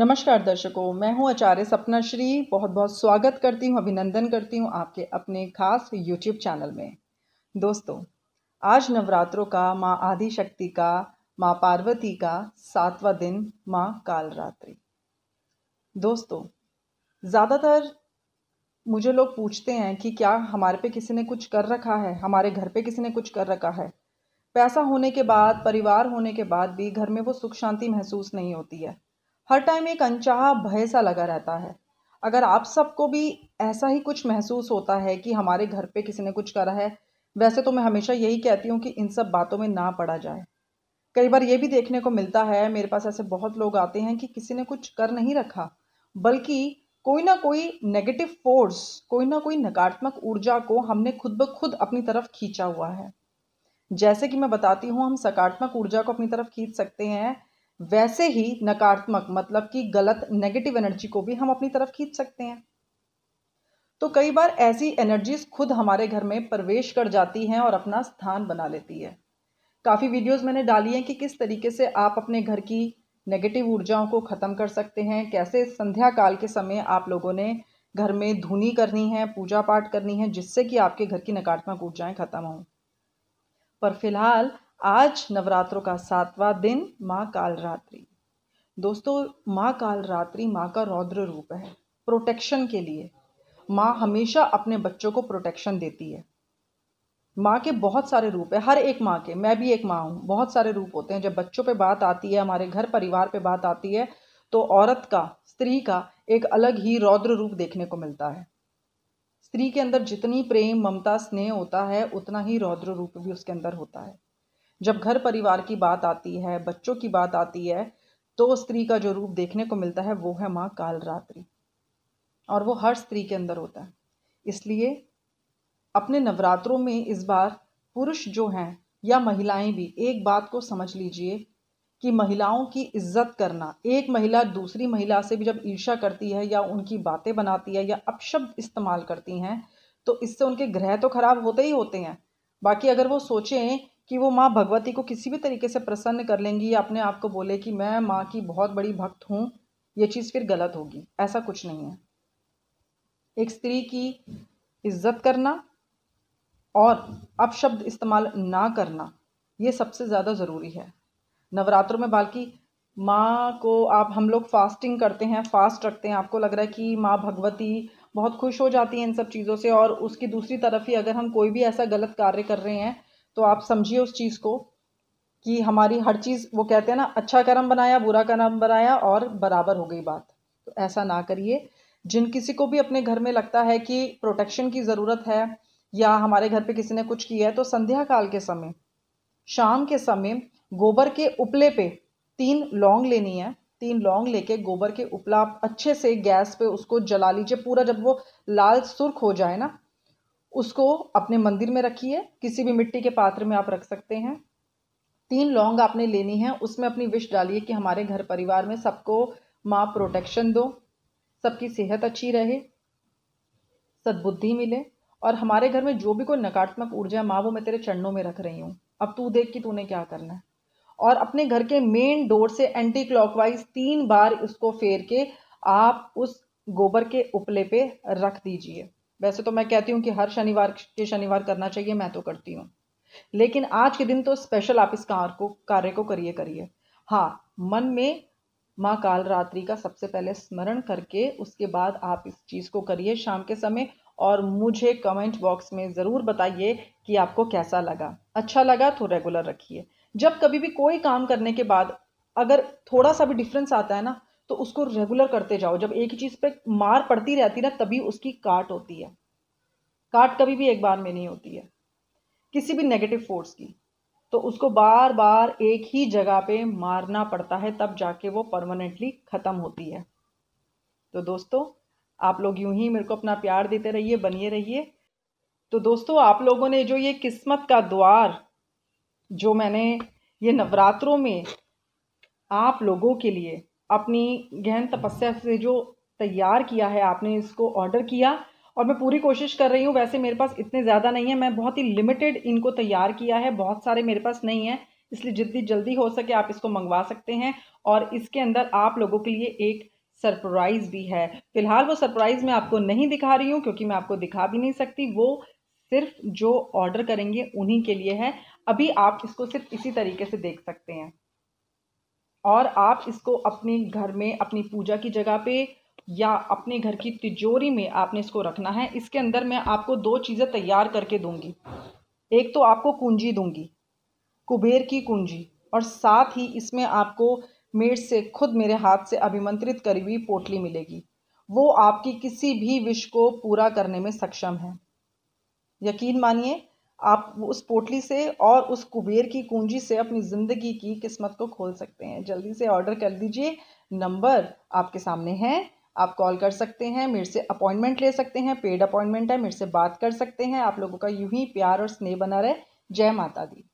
नमस्कार दर्शकों मैं हूं आचार्य सपना श्री बहुत बहुत स्वागत करती हूं अभिनंदन करती हूं आपके अपने खास यूट्यूब चैनल में दोस्तों आज नवरात्रों का माँ आदि शक्ति का माँ पार्वती का सातवां दिन माँ कालरात्रि दोस्तों ज़्यादातर मुझे लोग पूछते हैं कि क्या हमारे पे किसी ने कुछ कर रखा है हमारे घर पे किसी ने कुछ कर रखा है पैसा होने के बाद परिवार होने के बाद भी घर में वो सुख शांति महसूस नहीं होती है हर टाइम एक अनचाह भय सा लगा रहता है अगर आप सबको भी ऐसा ही कुछ महसूस होता है कि हमारे घर पे किसी ने कुछ करा है वैसे तो मैं हमेशा यही कहती हूँ कि इन सब बातों में ना पड़ा जाए कई बार ये भी देखने को मिलता है मेरे पास ऐसे बहुत लोग आते हैं कि किसी ने कुछ कर नहीं रखा बल्कि कोई ना कोई नेगेटिव फोर्स कोई ना कोई नकारात्मक ऊर्जा को हमने खुद ब खुद अपनी तरफ खींचा हुआ है जैसे कि मैं बताती हूँ हम सकारात्मक ऊर्जा को अपनी तरफ खींच सकते हैं वैसे ही नकारात्मक मतलब कि गलत नेगेटिव एनर्जी को भी हम अपनी तरफ खींच सकते हैं तो कई बार ऐसी एनर्जीज खुद हमारे घर में प्रवेश कर जाती हैं और अपना स्थान बना लेती है काफ़ी वीडियोस मैंने डाली हैं कि किस तरीके से आप अपने घर की नेगेटिव ऊर्जाओं को ख़त्म कर सकते हैं कैसे संध्या काल के समय आप लोगों ने घर में धुनी करनी है पूजा पाठ करनी है जिससे कि आपके घर की नकारात्मक ऊर्जाएं ख़त्म हों पर फिलहाल आज नवरात्रों का सातवां दिन माँ कालरात्रि दोस्तों माँ कालरात्रि माँ का रौद्र रूप है प्रोटेक्शन के लिए माँ हमेशा अपने बच्चों को प्रोटेक्शन देती है माँ के बहुत सारे रूप है हर एक माँ के मैं भी एक माँ हूँ बहुत सारे रूप होते हैं जब बच्चों पे बात आती है हमारे घर परिवार पे बात आती है तो औरत का स्त्री का एक अलग ही रौद्र रूप देखने को मिलता है स्त्री के अंदर जितनी प्रेम ममता स्नेह होता है उतना ही रौद्र रूप भी उसके अंदर होता है जब घर परिवार की बात आती है बच्चों की बात आती है तो स्त्री का जो रूप देखने को मिलता है वो है माँ कालरात्रि और वो हर स्त्री के अंदर होता है इसलिए अपने नवरात्रों में इस बार पुरुष जो हैं या महिलाएं भी एक बात को समझ लीजिए कि महिलाओं की इज्जत करना एक महिला दूसरी महिला से भी जब ईर्षा करती है या उनकी बातें बनाती है या अपशब्द इस्तेमाल करती हैं तो इससे उनके ग्रह तो खराब होते ही होते हैं बाकी अगर वो सोचें कि वो माँ भगवती को किसी भी तरीके से प्रसन्न कर लेंगी या अपने आप को बोले कि मैं माँ की बहुत बड़ी भक्त हूँ ये चीज़ फिर गलत होगी ऐसा कुछ नहीं है एक स्त्री की इज्जत करना और अपशब्द इस्तेमाल ना करना ये सबसे ज़्यादा ज़रूरी है नवरात्रों में बल्कि माँ को आप हम लोग फास्टिंग करते हैं फास्ट रखते हैं आपको लग रहा है कि माँ भगवती बहुत खुश हो जाती है इन सब चीज़ों से और उसकी दूसरी तरफ ही अगर हम कोई भी ऐसा गलत कार्य कर रहे हैं तो आप समझिए उस चीज़ को कि हमारी हर चीज़ वो कहते हैं ना अच्छा कर्म बनाया बुरा कर्म बनाया और बराबर हो गई बात तो ऐसा ना करिए जिन किसी को भी अपने घर में लगता है कि प्रोटेक्शन की ज़रूरत है या हमारे घर पे किसी ने कुछ किया है तो संध्या काल के समय शाम के समय गोबर के उपले पे तीन लौंग लेनी है तीन लौंग लेके गोबर के उपला आप अच्छे से गैस पे उसको जला लीजिए पूरा जब वो लाल सुर्ख हो जाए ना उसको अपने मंदिर में रखिए किसी भी मिट्टी के पात्र में आप रख सकते हैं तीन लौंग आपने लेनी है उसमें अपनी विश डालिए कि हमारे घर परिवार में सबको माँ प्रोटेक्शन दो सबकी सेहत अच्छी रहे सद्बुद्धि मिले और हमारे घर में जो भी कोई नकारात्मक ऊर्जा माँ वो मैं तेरे चरणों में रख रही हूँ अब तू देख कि तूने क्या करना है और अपने घर के मेन डोर से एंटी क्लॉकवाइज तीन बार उसको फेर के आप उस गोबर के उपले पे रख दीजिए वैसे तो मैं कहती हूँ कि हर शनिवार के शनिवार करना चाहिए मैं तो करती हूँ लेकिन आज के दिन तो स्पेशल आप इस कार को कार्य को करिए करिए हाँ मन में माँ काल रात्रि का सबसे पहले स्मरण करके उसके बाद आप इस चीज़ को करिए शाम के समय और मुझे कमेंट बॉक्स में ज़रूर बताइए कि आपको कैसा लगा अच्छा लगा तो रेगुलर रखिए जब कभी भी कोई काम करने के बाद अगर थोड़ा सा भी डिफरेंस आता है ना तो उसको रेगुलर करते जाओ जब एक ही चीज़ पे मार पड़ती रहती ना तभी उसकी काट होती है काट कभी भी एक बार में नहीं होती है किसी भी नेगेटिव फोर्स की तो उसको बार बार एक ही जगह पे मारना पड़ता है तब जाके वो परमानेंटली ख़त्म होती है तो दोस्तों आप लोग यूं ही मेरे को अपना प्यार देते रहिए बनिए रहिए तो दोस्तों आप लोगों ने जो ये किस्मत का द्वार जो मैंने ये नवरात्रों में आप लोगों के लिए अपनी गहन तपस्या से जो तैयार किया है आपने इसको ऑर्डर किया और मैं पूरी कोशिश कर रही हूँ वैसे मेरे पास इतने ज़्यादा नहीं है मैं बहुत ही लिमिटेड इनको तैयार किया है बहुत सारे मेरे पास नहीं है इसलिए जितनी जल्दी हो सके आप इसको मंगवा सकते हैं और इसके अंदर आप लोगों के लिए एक सरप्राइज़ भी है फिलहाल वो सरप्राइज़ मैं आपको नहीं दिखा रही हूँ क्योंकि मैं आपको दिखा भी नहीं सकती वो सिर्फ जो ऑर्डर करेंगे उन्हीं के लिए है अभी आप इसको सिर्फ इसी तरीके से देख सकते हैं और आप इसको अपने घर में अपनी पूजा की जगह पे या अपने घर की तिजोरी में आपने इसको रखना है इसके अंदर मैं आपको दो चीज़ें तैयार करके दूंगी एक तो आपको कुंजी दूंगी कुबेर की कुंजी और साथ ही इसमें आपको मेड से खुद मेरे हाथ से अभिमंत्रित करी हुई पोटली मिलेगी वो आपकी किसी भी विश को पूरा करने में सक्षम है यकीन मानिए आप उस पोटली से और उस कुबेर की कुंजी से अपनी ज़िंदगी की किस्मत को खोल सकते हैं जल्दी से ऑर्डर कर दीजिए नंबर आपके सामने है आप कॉल कर सकते हैं मेरे से अपॉइंटमेंट ले सकते हैं पेड अपॉइंटमेंट है मेरे से बात कर सकते हैं आप लोगों का यूं ही प्यार और स्नेह बना रहे जय माता दी